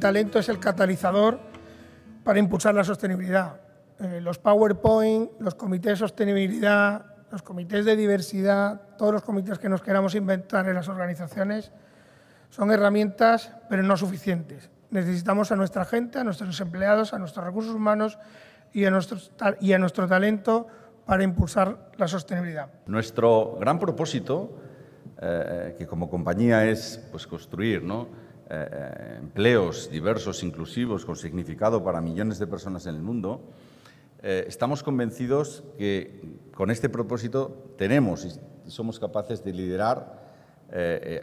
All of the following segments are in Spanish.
talento es el catalizador para impulsar la sostenibilidad. Eh, los PowerPoint, los comités de sostenibilidad, los comités de diversidad, todos los comités que nos queramos inventar en las organizaciones, son herramientas, pero no suficientes. Necesitamos a nuestra gente, a nuestros empleados, a nuestros recursos humanos y a, y a nuestro talento para impulsar la sostenibilidad. Nuestro gran propósito, eh, que como compañía es pues, construir, ¿no? Eh, eh, empleos diversos, inclusivos, con significado para millones de personas en el mundo, eh, estamos convencidos que con este propósito tenemos y somos capaces de liderar,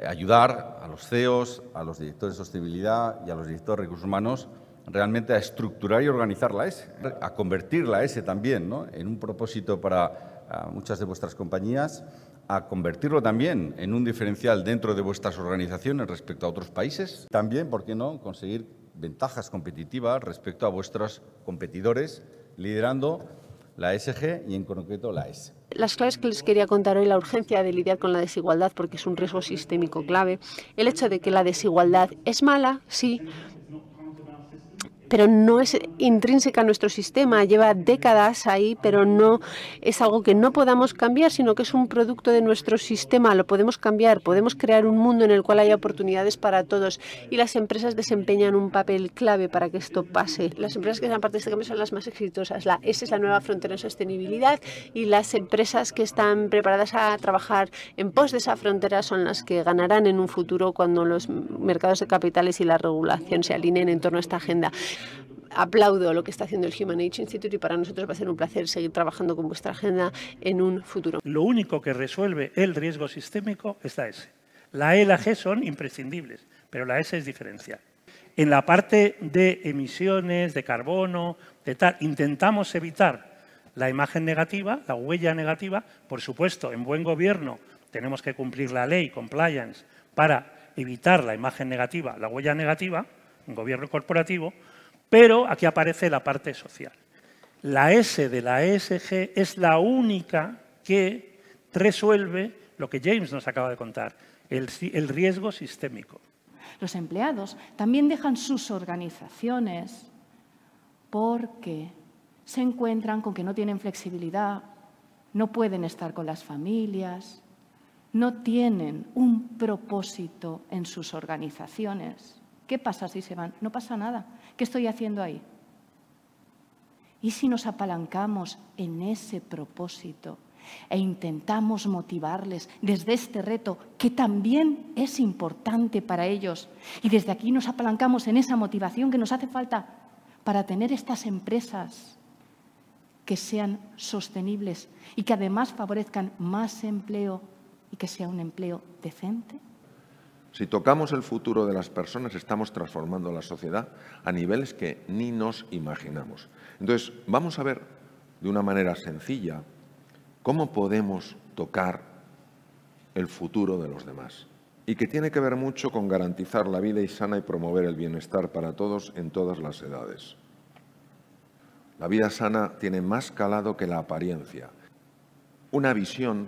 ayudar a los CEOs, a los directores de sostenibilidad y a los directores de recursos humanos realmente a estructurar y organizar la e S, e, a convertir la e S también ¿no? en un propósito para a muchas de vuestras compañías a convertirlo también en un diferencial dentro de vuestras organizaciones respecto a otros países. También, ¿por qué no?, conseguir ventajas competitivas respecto a vuestros competidores, liderando la SG y en concreto la S. Las claves que les quería contar hoy, la urgencia de lidiar con la desigualdad, porque es un riesgo sistémico clave, el hecho de que la desigualdad es mala, sí, pero no es intrínseca a nuestro sistema, lleva décadas ahí, pero no es algo que no podamos cambiar, sino que es un producto de nuestro sistema, lo podemos cambiar, podemos crear un mundo en el cual haya oportunidades para todos y las empresas desempeñan un papel clave para que esto pase. Las empresas que sean parte de este cambio son las más exitosas, la es la nueva frontera en sostenibilidad y las empresas que están preparadas a trabajar en pos de esa frontera son las que ganarán en un futuro cuando los mercados de capitales y la regulación se alineen en torno a esta agenda aplaudo lo que está haciendo el Human Age Institute y para nosotros va a ser un placer seguir trabajando con vuestra agenda en un futuro. Lo único que resuelve el riesgo sistémico es la S. La E y la G son imprescindibles, pero la S es diferencial. En la parte de emisiones, de carbono, de tal, intentamos evitar la imagen negativa, la huella negativa. Por supuesto, en buen gobierno tenemos que cumplir la ley, compliance, para evitar la imagen negativa, la huella negativa, en gobierno corporativo, pero aquí aparece la parte social. La S de la ESG es la única que resuelve lo que James nos acaba de contar, el, el riesgo sistémico. Los empleados también dejan sus organizaciones porque se encuentran con que no tienen flexibilidad, no pueden estar con las familias, no tienen un propósito en sus organizaciones. ¿Qué pasa si se van? No pasa nada. ¿Qué estoy haciendo ahí? ¿Y si nos apalancamos en ese propósito e intentamos motivarles desde este reto que también es importante para ellos? Y desde aquí nos apalancamos en esa motivación que nos hace falta para tener estas empresas que sean sostenibles y que además favorezcan más empleo y que sea un empleo decente. Si tocamos el futuro de las personas, estamos transformando la sociedad a niveles que ni nos imaginamos. Entonces, vamos a ver de una manera sencilla cómo podemos tocar el futuro de los demás. Y que tiene que ver mucho con garantizar la vida y sana y promover el bienestar para todos en todas las edades. La vida sana tiene más calado que la apariencia. Una visión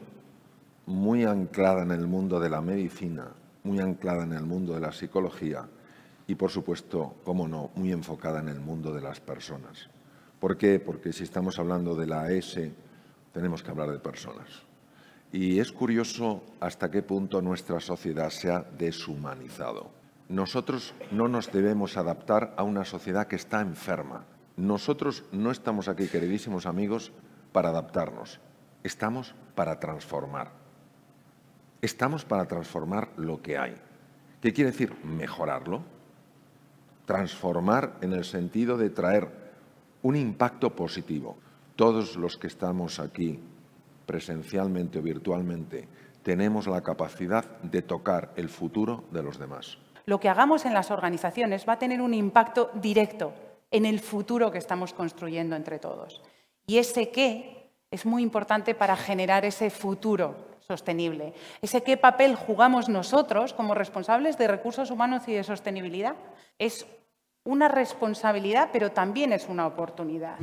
muy anclada en el mundo de la medicina, muy anclada en el mundo de la psicología y, por supuesto, como no, muy enfocada en el mundo de las personas. ¿Por qué? Porque si estamos hablando de la AS, tenemos que hablar de personas. Y es curioso hasta qué punto nuestra sociedad se ha deshumanizado. Nosotros no nos debemos adaptar a una sociedad que está enferma. Nosotros no estamos aquí, queridísimos amigos, para adaptarnos. Estamos para transformar. Estamos para transformar lo que hay. ¿Qué quiere decir? Mejorarlo. Transformar en el sentido de traer un impacto positivo. Todos los que estamos aquí, presencialmente o virtualmente, tenemos la capacidad de tocar el futuro de los demás. Lo que hagamos en las organizaciones va a tener un impacto directo en el futuro que estamos construyendo entre todos. Y ese qué es muy importante para generar ese futuro sostenible. Ese qué papel jugamos nosotros como responsables de recursos humanos y de sostenibilidad es una responsabilidad, pero también es una oportunidad.